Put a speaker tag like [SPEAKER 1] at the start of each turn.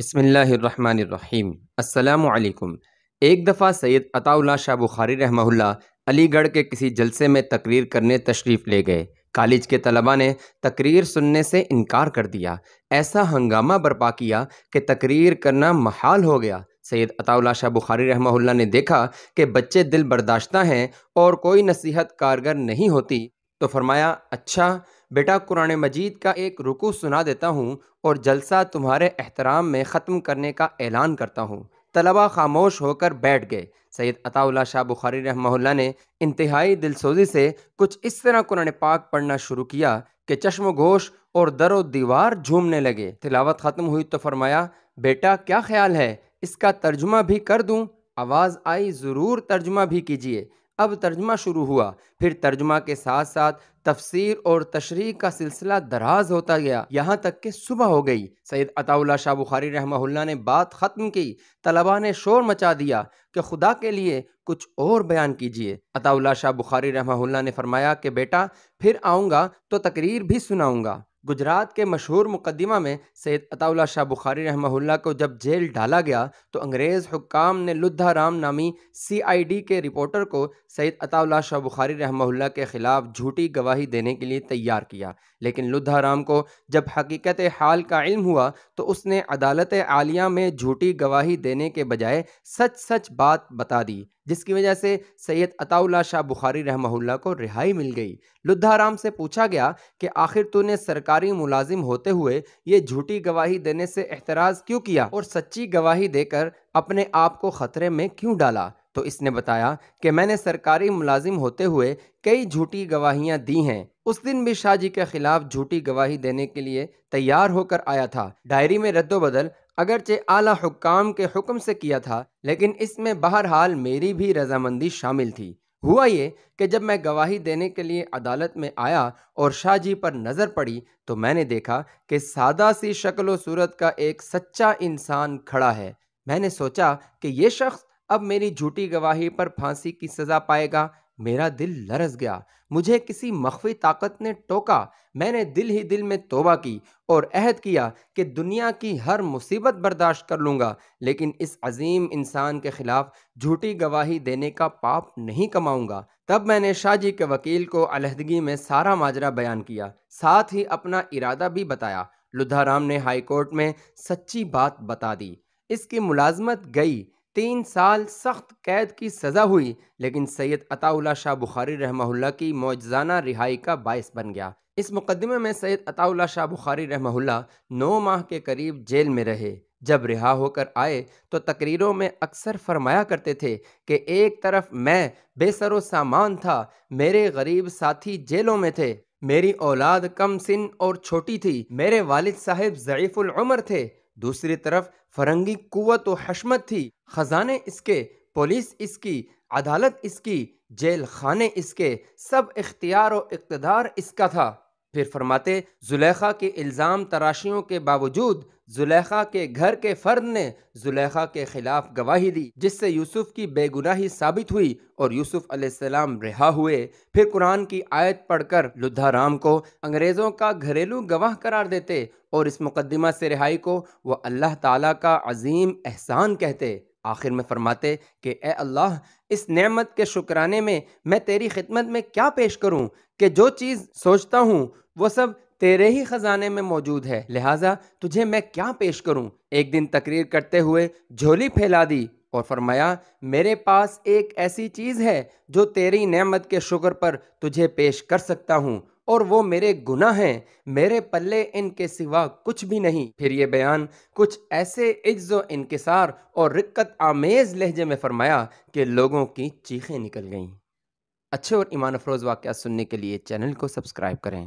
[SPEAKER 1] बसमीम् अल्लाम एक दफ़ा सैयद अताउल्ला शाह बुखारी रहमहुल्ला अलीगढ़ के किसी जलसे में तकरीर करने तशरीफ़ ले गए कॉलेज के तलबा ने तकरीर सुनने से इनकार कर दिया ऐसा हंगामा बर्पा किया कि तकरीर करना महाल हो गया सैयद अताउल्ला शाह बुखारी रहमहुल्ला ने देखा कि बच्चे दिल बर्दाश्ता हैं और कोई नसीहत कारगर नहीं होती तो फरमाया अच्छा बेटा कुरान मजीद का एक रुकू सुना देता हूँ और जलसा तुम्हारे एहतराम में ख़त्म करने का ऐलान करता हूँ तलबा खामोश होकर बैठ गए सैयद अता शाह बुखारी रहमहुल्ला ने इंतहाई दिलसोजी से कुछ इस तरह कुरान पाक पढ़ना शुरू किया कि चश्म गोश और दर दीवार झूमने लगे तिलावत ख़त्म हुई तो फरमाया बेटा क्या ख्याल है इसका तर्जुमा भी कर दूँ आवाज़ आई ज़रूर तर्जुमा भी कीजिए अब तर्जमा शुरू हुआ फिर तर्जमा के साथ साथ तफसीर और तशरी का सिलसिला दराज होता गया यहाँ तक कि सुबह हो गई सैद अताउल्ला शाह बुखारी रहमहुल्ला ने बात ख़त्म की तलबा ने शोर मचा दिया कि खुदा के लिए कुछ और बयान कीजिए अताउल्ला शाह बुखारी रहमहुल्ला ने फरमाया कि बेटा फिर आऊँगा तो तकरीर भी सुनाऊँगा गुजरात के मशहूर मुकदमा में सैद अताउल्ला शाह बुखारी रहमहुल्ला को जब जेल डाला गया तो अंग्रेज़ हुकाम ने लुद्धा राम नामी सीआईडी के रिपोर्टर को सैद अताउल्ला शाह बुखारी रहमहुल्ला के ख़िलाफ़ झूठी गवाही देने के लिए तैयार किया लेकिन लुद्धा राम को जब हकीकत हाल का इल्म हुआ तो उसने अदालत आलिया में झूठी गवाही देने के बजाय सच सच बात बता दी जिसकी वजह से सैयद अताउल्ला शाह बुखारी रहमहुल्ला को रिहाई मिल गई लुद्धाराम से पूछा गया कि आखिर तूने सरकारी मुलाजिम होते हुए ये झूठी गवाही देने से एतराज़ क्यों किया और सच्ची गवाही देकर अपने आप को ख़तरे में क्यों डाला तो इसने बताया कि मैंने सरकारी मुलाजिम होते हुए कई झूठी गवाहियां दी हैं उस दिन भी शाह जी के खिलाफ झूठी गवाही देने के लिए तैयार होकर आया था डायरी में रद्दोबदल अगरचे आला हुक्काम के हुक्म से किया था लेकिन इसमें बहरहाल मेरी भी रजामंदी शामिल थी हुआ ये कि जब मैं गवाही देने के लिए अदालत में आया और शाहजी पर नज़र पड़ी तो मैंने देखा कि सादा सी शक्ल सूरत का एक सच्चा इंसान खड़ा है मैंने सोचा कि यह शख्स अब मेरी झूठी गवाही पर फांसी की सज़ा पाएगा मेरा दिल लरस गया मुझे किसी मखफी ताकत ने टोका मैंने दिल ही दिल में तोबा की और अहद किया कि दुनिया की हर मुसीबत बर्दाश्त कर लूँगा लेकिन इस अजीम इंसान के ख़िलाफ़ झूठी गवाही देने का पाप नहीं कमाऊँगा तब मैंने शाहजी के वकील को अलहदगी में सारा माजरा बयान किया साथ ही अपना इरादा भी बताया लुधाराम ने हाईकोर्ट में सच्ची बात बता दी इसकी मुलाजमत गई तीन साल सख्त कैद की सज़ा हुई लेकिन सैयद अताउल्ला शाह बुखारी रहमहुल्ला की मौजाना रिहाई का बायस बन गया इस मुकदमे में सैयद अताउल्ला शाह बुखारी रहमहुल्ला नौ माह के करीब जेल में रहे जब रिहा होकर आए तो तकरीरों में अक्सर फरमाया करते थे कि एक तरफ मैं बेसरो सामान था मेरे गरीब साथी जेलों में थे मेरी औलाद कम सिन और छोटी थी मेरे वालिद साहब ज़यीफ़ुल थे दूसरी तरफ फरंगी कुत हशमत थी खजाने इसके पुलिस इसकी अदालत इसकी जेल खाने इसके सब इख्तियार और इकतदार इसका था फिर फरमाते जुलेखा के इल्ज़ाम तराशियों के बावजूद जुलेखा के घर के फर्द ने जुलेखा के खिलाफ गवाही दी जिससे यूसुफ की बेगुनाही साबित हुई और यूसुफ अलैहिस्सलाम रिहा हुए फिर कुरान की आयत पढ़कर लुद्धाराम को अंग्रेज़ों का घरेलू गवाह करार देते और इस मुकदमा से रिहाई को वह अल्लाह ताला का अजीम एहसान कहते आखिर में फरमाते कि ए अल्लाह इस नेमत के शुक्राने में मैं तेरी खिदमत में क्या पेश करूँ कि जो चीज़ सोचता हूँ वो सब तेरे ही खजाने में मौजूद है लिहाजा तुझे मैं क्या पेश करूं एक दिन तकरीर करते हुए झोली फैला दी और फरमाया मेरे पास एक ऐसी चीज़ है जो तेरी नेमत के शुक्र पर तुझे पेश कर सकता हूँ और वो मेरे गुना हैं मेरे पल्ले इनके सिवा कुछ भी नहीं फिर ये बयान कुछ ऐसे इज्ज इनकसार और रिक्कत आमेज़ लहजे में फरमाया कि लोगों की चीखें निकल गईं अच्छे और ईमान अफरोज़ वाक़ सुनने के लिए चैनल को सब्सक्राइब करें